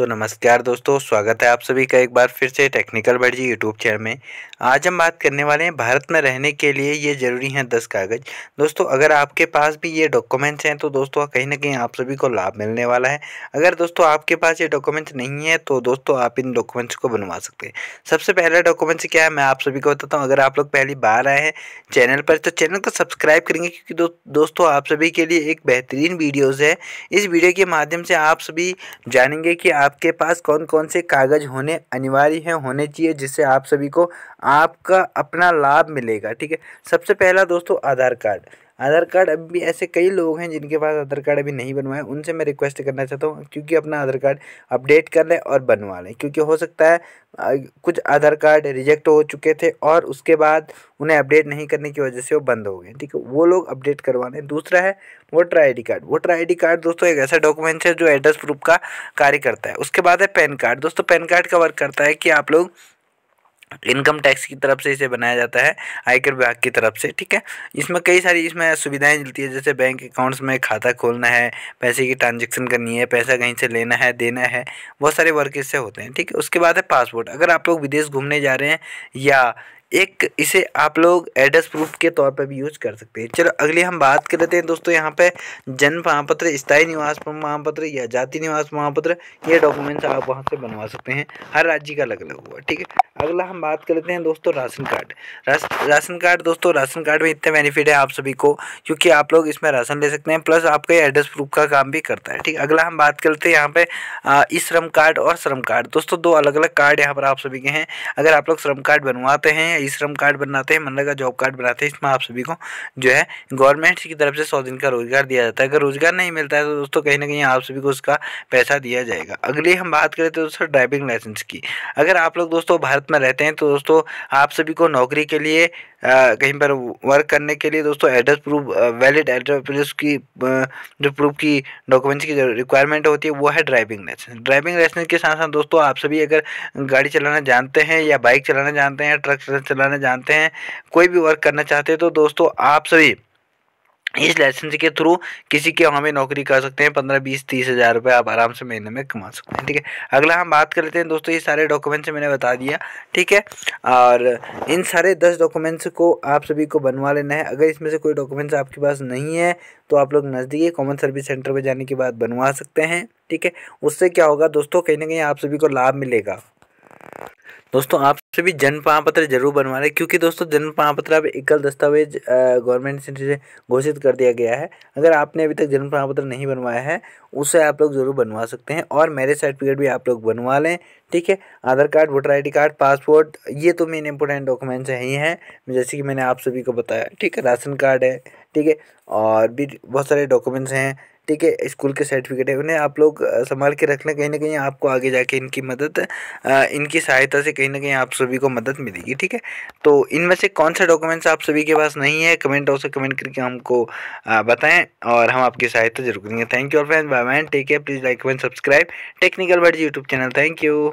तो नमस्कार दोस्तों स्वागत है आप सभी का एक बार फिर से टेक्निकल बर्जी यूट्यूब चैनल में आज हम बात करने वाले हैं भारत में रहने के लिए ये ज़रूरी हैं दस कागज़ दोस्तों अगर आपके पास भी ये डॉक्यूमेंट्स हैं तो दोस्तों कहीं ना कहीं आप सभी को लाभ मिलने वाला है अगर दोस्तों आपके पास ये डॉक्यूमेंट्स नहीं है तो दोस्तों आप इन डॉक्यूमेंट्स को बनवा सकते हैं सबसे पहला डॉक्यूमेंट्स क्या है मैं आप सभी को बताता हूँ अगर आप लोग पहली बार आए हैं चैनल पर तो चैनल को सब्सक्राइब करेंगे क्योंकि दोस्तों आप सभी के लिए एक बेहतरीन वीडियोज़ है इस वीडियो के माध्यम से आप सभी जानेंगे कि आप आपके पास कौन कौन से कागज़ होने अनिवार्य हैं होने चाहिए जिससे आप सभी को आपका अपना लाभ मिलेगा ठीक है सबसे पहला दोस्तों आधार कार्ड आधार कार्ड अभी ऐसे कई लोग हैं जिनके पास आधार कार्ड अभी नहीं बनवाए उनसे मैं रिक्वेस्ट करना चाहता हूँ क्योंकि अपना आधार कार्ड अपडेट कर लें और बनवा लें क्योंकि हो सकता है कुछ आधार कार्ड रिजेक्ट हो चुके थे और उसके बाद उन्हें अपडेट नहीं करने की वजह से वो बंद हो गए ठीक है वो लोग अपडेट करवा लें दूसरा है voter I card voter I card दोस्तों एक ऐसा डॉक्यूमेंट है जो एड्रेस प्रूफ का कार्य करता है उसके बाद है पैन कार्ड दोस्तों पैन कार्ड का वर्क करता है कि आप लोग इनकम टैक्स की तरफ से इसे बनाया जाता है आयकर विभाग की तरफ से ठीक है इसमें कई सारी इसमें सुविधाएं मिलती है जैसे बैंक अकाउंट्स में खाता खोलना है पैसे की ट्रांजेक्शन करनी है पैसा कहीं से लेना है देना है बहुत सारे वर्क इससे होते हैं ठीक है उसके बाद है पासपोर्ट अगर आप लोग विदेश घूमने जा रहे हैं या एक इसे आप लोग एड्रेस प्रूफ के तौर पर भी यूज कर सकते हैं चलो अगले हम बात कर लेते हैं दोस्तों यहाँ पे जन्म प्रमाण पत्र स्थायी निवास प्रमाण पत्र या जाति निवास प्रमाण पत्र ये डॉक्यूमेंट्स आप वहाँ से बनवा सकते हैं हर राज्य का अलग अलग हुआ ठीक है अगला हम बात कर लेते हैं दोस्तों राशन कार्ड राशन कार्ड दोस्तों राशन कार्ड में इतने बेनिफिट है आप सभी को क्योंकि आप लोग इसमें राशन ले सकते हैं प्लस आपका एड्रेस प्रूफ का काम भी करता है ठीक अगला हम बात कर लेते हैं यहाँ पे श्रम कार्ड और श्रम कार्ड दोस्तों दो अलग अलग कार्ड यहाँ पर आप सभी के हैं अगर आप लोग श्रम कार्ड बनवाते हैं ई श्रम कार्ड बनाते हैं मनरेगा जॉब कार्ड बनाते हैं इसमें आप सभी को जो है गवर्नमेंट की तरफ से सौ दिन का रोजगार दिया जाता है अगर रोजगार नहीं मिलता है तो दोस्तों कहीं ना कहीं आप सभी को उसका पैसा दिया जाएगा अगली हम बात करें तो दोस्तों ड्राइविंग लाइसेंस की अगर आप लोग दोस्तों भारत में रहते हैं तो दोस्तों आप सभी को नौकरी के लिए आ, कहीं पर वर्क करने के लिए दोस्तों address proof valid address proof की जो प्रूफ की डॉक्यूमेंट्स की रिक्वायरमेंट होती है वो है ड्राइविंग लाइसेंस ड्राइविंग लाइसेंस के साथ साथ दोस्तों आप सभी अगर गाड़ी चलाना जानते हैं या बाइक चलाना जानते हैं ट्रक चलाना जानते हैं कोई भी वर्क करना चाहते हैं तो दोस्तों आप सभी इस लाइसेंस के थ्रू किसी के हमें नौकरी कर सकते हैं पंद्रह बीस तीस हज़ार रुपये आप आराम से महीने में कमा सकते हैं ठीक है अगला हम बात कर लेते हैं दोस्तों ये सारे डॉक्यूमेंट्स मैंने बता दिया ठीक है और इन सारे दस डॉक्यूमेंट्स को आप सभी को बनवा लेना है अगर इसमें से कोई डॉक्यूमेंट्स आपके पास नहीं है तो आप लोग नज़दीकी कॉमन सर्विस सेंटर पर जाने के बाद बनवा सकते हैं ठीक है उससे क्या होगा दोस्तों कहीं ना कहीं आप सभी को लाभ मिलेगा दोस्तों आप सभी जन्म प्रमाण पत्र जरूर बनवा रहे क्योंकि दोस्तों जन्म प्रमाण पत्र अब एकल दस्तावेज गवर्नमेंट से घोषित कर दिया गया है अगर आपने अभी तक जन्म प्रमाण पत्र नहीं बनवाया है उसे आप लोग जरूर बनवा सकते हैं और मैरिज सर्टिफिकेट भी आप लोग बनवा लें ठीक है Aadhaar card voter I card passport ये तो मेन इंपॉर्टेंट डॉक्यूमेंट्स हैं ही हैं जैसे कि मैंने आप सभी को बताया ठीक है राशन कार्ड है ठीक है और भी बहुत सारे डॉक्यूमेंट्स हैं ठीक है स्कूल के सर्टिफिकेट है उन्हें आप लोग संभाल के रखना कहीं ना कहीं आपको आगे जाके इनकी मदद इनकी सहायता से कहीं ना कहीं आप सभी को मदद मिलेगी ठीक है तो इनमें से कौन सा डॉक्यूमेंट्स आप सभी के पास नहीं है कमेंट और से कमेंट करके हमको बताएं और हम आपकी सहायता जरूर करेंगे थैंक यू और friend bye bye take care please like and subscribe technical word YouTube channel thank you